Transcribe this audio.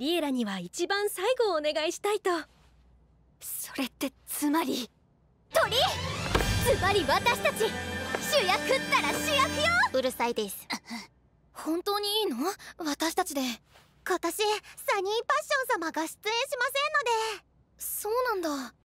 リエラには一番最後をお願いしたいとそれってつまり鳥つまり私たち主役ったら主役ようるさいです本当にいいの私たちで今年サニーパッション様が出演しませんのでそうなんだ